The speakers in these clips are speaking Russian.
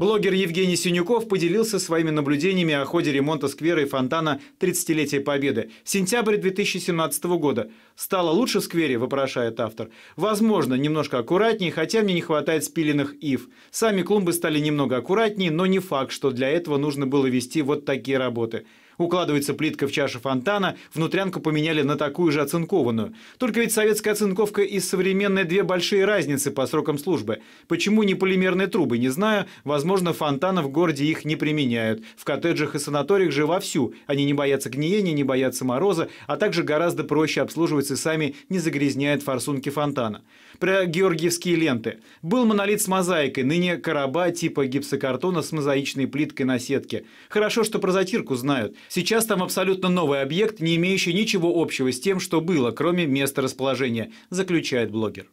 Блогер Евгений Синюков поделился своими наблюдениями о ходе ремонта сквера и фонтана 30-летия Победы. Сентябрь 2017 года. «Стало лучше в сквере», – вопрошает автор. «Возможно, немножко аккуратнее, хотя мне не хватает спиленных ив. Сами клумбы стали немного аккуратнее, но не факт, что для этого нужно было вести вот такие работы». Укладывается плитка в чашу фонтана, внутрянку поменяли на такую же оцинкованную. Только ведь советская оцинковка и современная две большие разницы по срокам службы. Почему не полимерные трубы, не знаю. Возможно, фонтаны в городе их не применяют. В коттеджах и санаториях же вовсю. Они не боятся гниения, не боятся мороза, а также гораздо проще обслуживаются и сами не загрязняют форсунки фонтана. Про георгиевские ленты. Был монолит с мозаикой, ныне короба типа гипсокартона с мозаичной плиткой на сетке. Хорошо, что про затирку знают. Сейчас там абсолютно новый объект, не имеющий ничего общего с тем, что было, кроме места расположения, заключает блогер.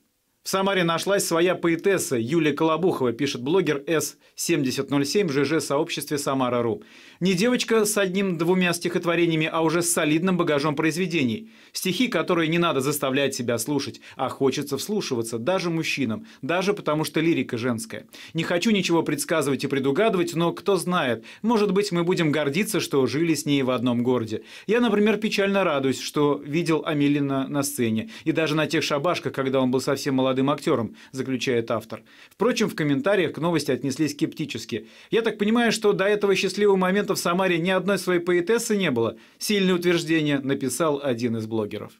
В Самаре нашлась своя поэтесса Юлия Колобухова, пишет блогер С7007 ЖЖ сообществе Самара.ру. Не девочка с одним-двумя стихотворениями, а уже с солидным багажом произведений. Стихи, которые не надо заставлять себя слушать, а хочется вслушиваться даже мужчинам, даже потому что лирика женская. Не хочу ничего предсказывать и предугадывать, но кто знает, может быть мы будем гордиться, что жили с ней в одном городе. Я, например, печально радуюсь, что видел Амелина на сцене. И даже на тех шабашках, когда он был совсем молодым, молодым актером, заключает автор. Впрочем, в комментариях к новости отнеслись скептически. Я так понимаю, что до этого счастливого момента в Самаре ни одной своей поэтессы не было. Сильное утверждение написал один из блогеров.